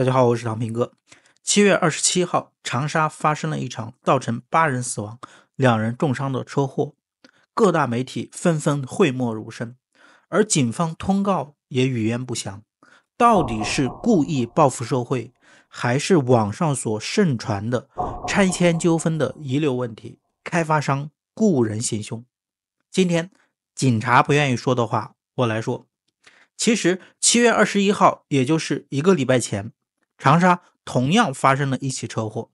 大家好，我是唐平哥。七月二十七号，长沙发生了一场造成八人死亡、两人重伤的车祸，各大媒体纷纷讳莫如深，而警方通告也语焉不详。到底是故意报复社会，还是网上所盛传的拆迁纠纷的遗留问题，开发商雇人行凶？今天，警察不愿意说的话，我来说。其实，七月二十一号，也就是一个礼拜前。长沙同样发生了一起车祸，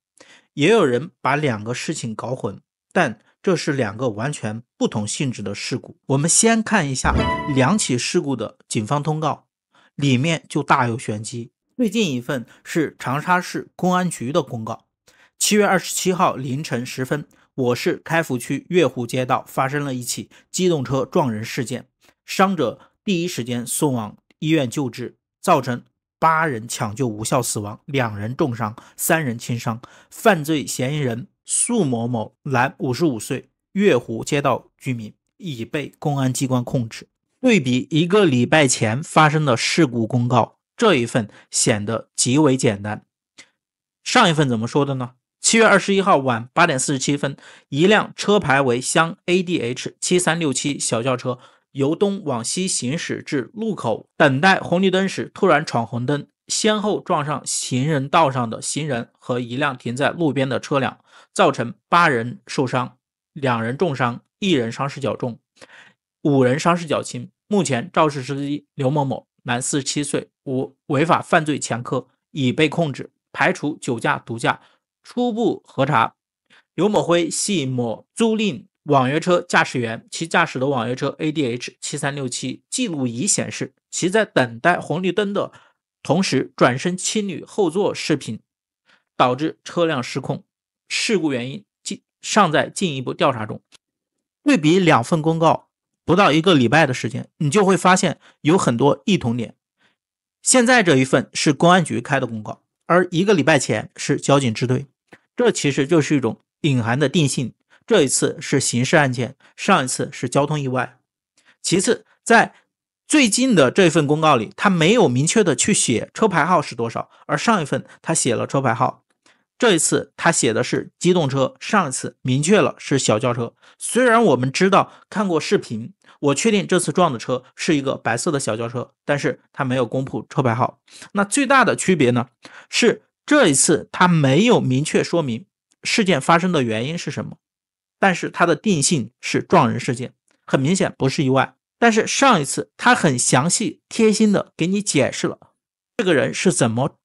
也有人把两个事情搞混，但这是两个完全不同性质的事故。我们先看一下两起事故的警方通告，里面就大有玄机。最近一份是长沙市公安局的公告，七月二十七号凌晨时分，我市开福区月湖街道发生了一起机动车撞人事件，伤者第一时间送往医院救治，造成。八人抢救无效死亡，两人重伤，三人轻伤。犯罪嫌疑人粟某某，男，五十五岁，月湖街道居民，已被公安机关控制。对比一个礼拜前发生的事故公告，这一份显得极为简单。上一份怎么说的呢？七月二十一号晚八点四十七分，一辆车牌为湘 A D H 七三六七小轿车。由东往西行驶至路口等待红绿灯时，突然闯红灯，先后撞上行人道上的行人和一辆停在路边的车辆，造成八人受伤，两人重伤，一人伤势较重，五人伤势较轻。目前，肇事司机刘某某，男，四十七岁，无违法犯罪前科，已被控制，排除酒驾、毒驾。初步核查，刘某辉系某租赁。网约车驾驶员其驾驶的网约车 A D H 七三六七记录仪显示，其在等待红绿灯的同时转身亲女后座视频，导致车辆失控。事故原因进尚在进一步调查中。对比两份公告，不到一个礼拜的时间，你就会发现有很多异同点。现在这一份是公安局开的公告，而一个礼拜前是交警支队。这其实就是一种隐含的定性。这一次是刑事案件，上一次是交通意外。其次，在最近的这份公告里，他没有明确的去写车牌号是多少，而上一份他写了车牌号。这一次他写的是机动车，上一次明确了是小轿车。虽然我们知道看过视频，我确定这次撞的车是一个白色的小轿车，但是他没有公布车牌号。那最大的区别呢，是这一次他没有明确说明事件发生的原因是什么。但是它的定性是撞人事件，很明显不是意外。但是上一次他很详细、贴心的给你解释了，这个人是怎么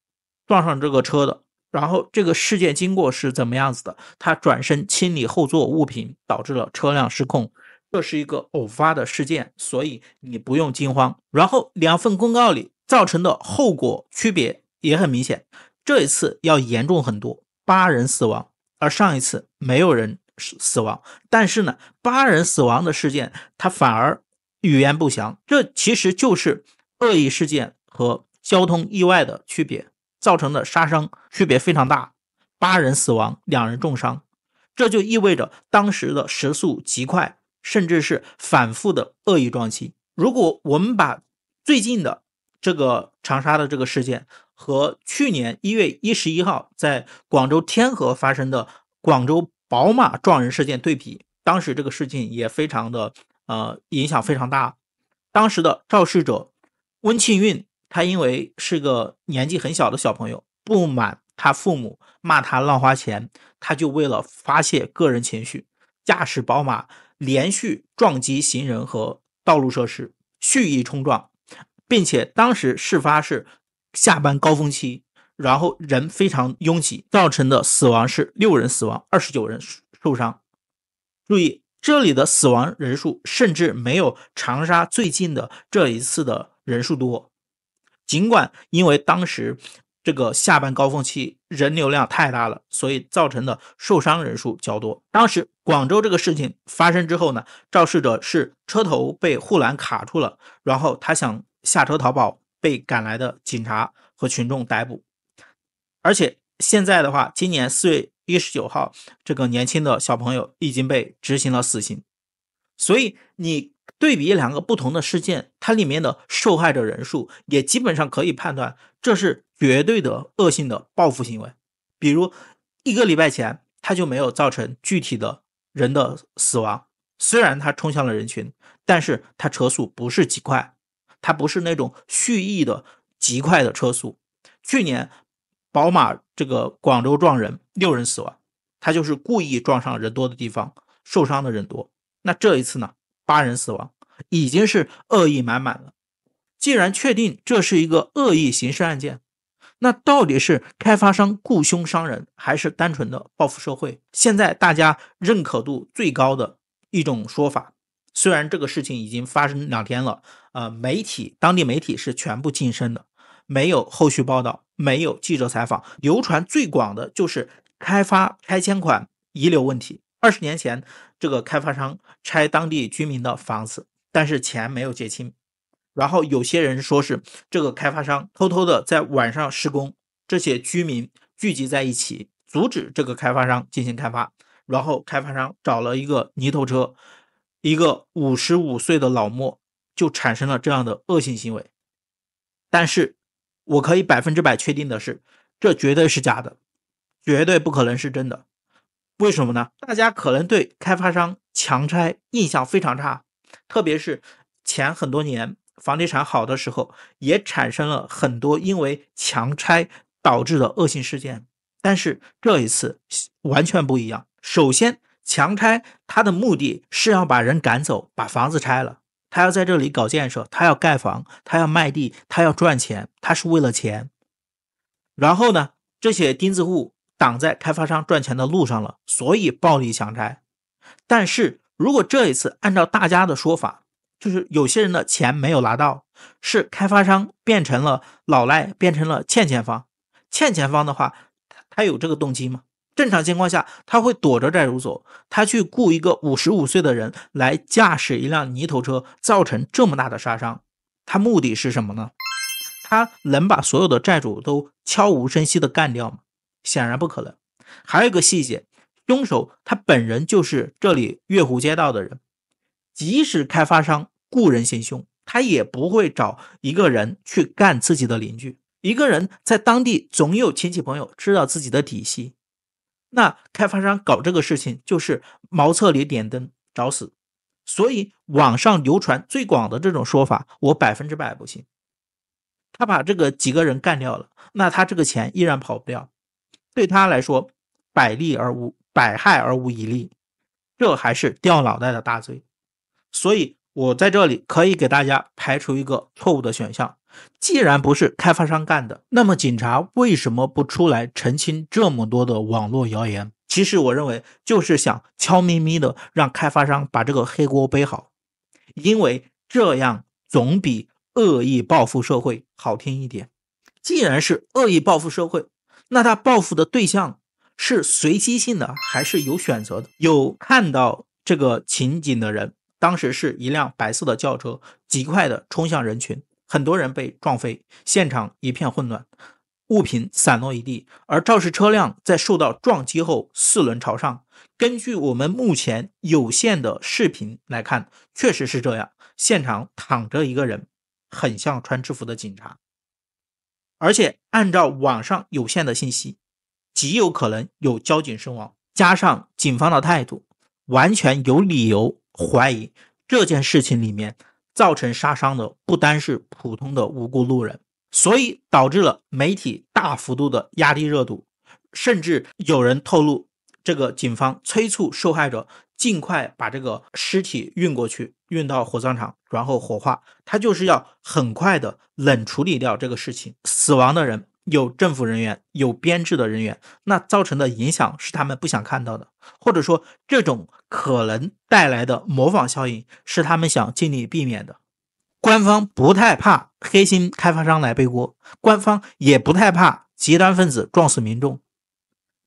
撞上这个车的，然后这个事件经过是怎么样子的。他转身清理后座物品，导致了车辆失控，这是一个偶发的事件，所以你不用惊慌。然后两份公告里造成的后果区别也很明显，这一次要严重很多，八人死亡，而上一次没有人。死亡，但是呢，八人死亡的事件，他反而语言不详。这其实就是恶意事件和交通意外的区别造成的杀伤区别非常大。八人死亡，两人重伤，这就意味着当时的时速极快，甚至是反复的恶意撞击。如果我们把最近的这个长沙的这个事件和去年一月一十一号在广州天河发生的广州。宝马撞人事件对比，当时这个事情也非常的，呃，影响非常大。当时的肇事者温庆运，他因为是个年纪很小的小朋友，不满他父母骂他乱花钱，他就为了发泄个人情绪，驾驶宝马连续撞击行人和道路设施，蓄意冲撞，并且当时事发是下班高峰期。然后人非常拥挤，造成的死亡是六人死亡，二十九人受伤。注意这里的死亡人数甚至没有长沙最近的这一次的人数多。尽管因为当时这个下班高峰期人流量太大了，所以造成的受伤人数较多。当时广州这个事情发生之后呢，肇事者是车头被护栏卡住了，然后他想下车逃跑，被赶来的警察和群众逮捕。而且现在的话，今年四月一十九号，这个年轻的小朋友已经被执行了死刑。所以你对比两个不同的事件，它里面的受害者人数也基本上可以判断，这是绝对的恶性的报复行为。比如一个礼拜前，他就没有造成具体的人的死亡，虽然他冲向了人群，但是他车速不是极快，他不是那种蓄意的极快的车速。去年。宝马这个广州撞人六人死亡，他就是故意撞上人多的地方，受伤的人多。那这一次呢，八人死亡，已经是恶意满满了。既然确定这是一个恶意刑事案件，那到底是开发商雇凶伤人，还是单纯的报复社会？现在大家认可度最高的一种说法，虽然这个事情已经发生两天了，呃，媒体当地媒体是全部禁声的。没有后续报道，没有记者采访，流传最广的就是开发拆迁款遗留问题。二十年前，这个开发商拆当地居民的房子，但是钱没有结清。然后有些人说是这个开发商偷偷的在晚上施工，这些居民聚集在一起阻止这个开发商进行开发，然后开发商找了一个泥头车，一个五十五岁的老莫就产生了这样的恶性行为，但是。我可以百分之百确定的是，这绝对是假的，绝对不可能是真的。为什么呢？大家可能对开发商强拆印象非常差，特别是前很多年房地产好的时候，也产生了很多因为强拆导致的恶性事件。但是这一次完全不一样。首先，强拆它的目的是要把人赶走，把房子拆了。他要在这里搞建设，他要盖房，他要卖地，他要赚钱，他是为了钱。然后呢，这些钉子户挡在开发商赚钱的路上了，所以暴力强拆。但是如果这一次按照大家的说法，就是有些人的钱没有拿到，是开发商变成了老赖，变成了欠钱方。欠钱方的话，他他有这个动机吗？正常情况下，他会躲着债主走。他去雇一个五十五岁的人来驾驶一辆泥头车，造成这么大的杀伤，他目的是什么呢？他能把所有的债主都悄无声息的干掉吗？显然不可能。还有一个细节，凶手他本人就是这里月湖街道的人。即使开发商雇人行凶，他也不会找一个人去干自己的邻居。一个人在当地总有亲戚朋友知道自己的底细。那开发商搞这个事情就是茅厕里点灯找死，所以网上流传最广的这种说法，我百分之百不信。他把这个几个人干掉了，那他这个钱依然跑不掉，对他来说百利而无百害而无一利，这还是掉脑袋的大罪。所以我在这里可以给大家排除一个错误的选项。既然不是开发商干的，那么警察为什么不出来澄清这么多的网络谣言？其实我认为，就是想悄咪咪的让开发商把这个黑锅背好，因为这样总比恶意报复社会好听一点。既然是恶意报复社会，那他报复的对象是随机性的，还是有选择的？有看到这个情景的人，当时是一辆白色的轿车极快的冲向人群。很多人被撞飞，现场一片混乱，物品散落一地。而肇事车辆在受到撞击后，四轮朝上。根据我们目前有限的视频来看，确实是这样。现场躺着一个人，很像穿制服的警察。而且按照网上有限的信息，极有可能有交警身亡。加上警方的态度，完全有理由怀疑这件事情里面。造成杀伤的不单是普通的无辜路人，所以导致了媒体大幅度的压低热度，甚至有人透露，这个警方催促受害者尽快把这个尸体运过去，运到火葬场，然后火化，他就是要很快的冷处理掉这个事情，死亡的人。有政府人员、有编制的人员，那造成的影响是他们不想看到的，或者说这种可能带来的模仿效应是他们想尽力避免的。官方不太怕黑心开发商来背锅，官方也不太怕极端分子撞死民众，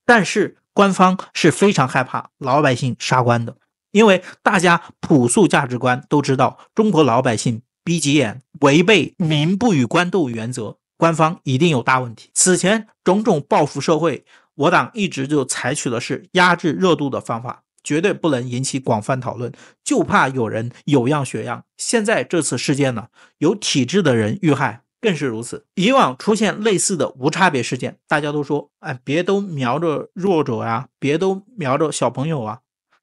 但是官方是非常害怕老百姓杀官的，因为大家朴素价值观都知道，中国老百姓逼急眼，违背“民不与官斗”原则。官方一定有大问题。此前种种报复社会，我党一直就采取的是压制热度的方法，绝对不能引起广泛讨论，就怕有人有样学样。现在这次事件呢，有体制的人遇害更是如此。以往出现类似的无差别事件，大家都说：“哎，别都瞄着弱者呀，别都瞄着小朋友啊。”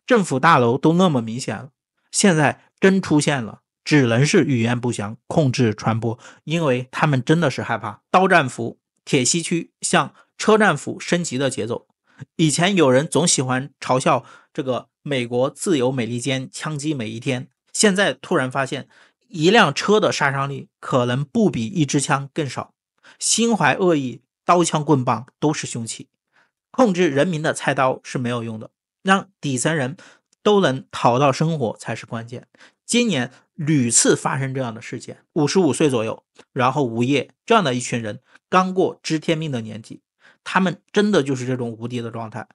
政府大楼都那么明显了，现在真出现了。只能是语言不详，控制传播，因为他们真的是害怕刀战斧、铁西区向车战斧升级的节奏。以前有人总喜欢嘲笑这个美国自由美利坚枪击每一天，现在突然发现一辆车的杀伤力可能不比一支枪更少。心怀恶意，刀枪棍棒都是凶器，控制人民的菜刀是没有用的，让底层人都能讨到生活才是关键。今年。屡次发生这样的事件，五十五岁左右，然后无业这样的一群人，刚过知天命的年纪，他们真的就是这种无敌的状态。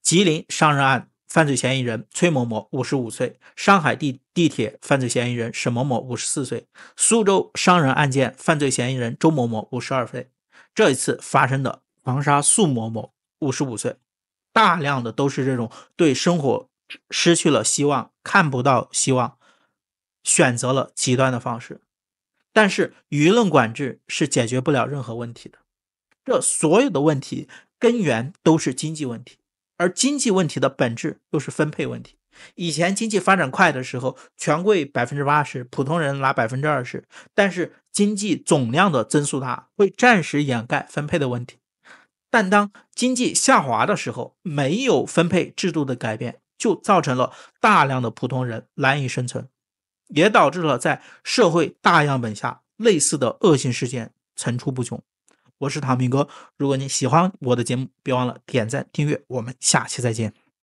吉林伤人案犯罪嫌疑人崔某某五十五岁，上海地地铁犯罪嫌疑人沈某某五十四岁，苏州伤人案件犯罪嫌疑人周某某五十二岁，这一次发生的长沙粟某某五十五岁，大量的都是这种对生活失去了希望，看不到希望。选择了极端的方式，但是舆论管制是解决不了任何问题的。这所有的问题根源都是经济问题，而经济问题的本质又是分配问题。以前经济发展快的时候，权贵百分之八十，普通人拿百分之二十。但是经济总量的增速，它会暂时掩盖分配的问题。但当经济下滑的时候，没有分配制度的改变，就造成了大量的普通人难以生存。也导致了在社会大样本下，类似的恶性事件层出不穷。我是唐明哥，如果你喜欢我的节目，别忘了点赞订阅。我们下期再见。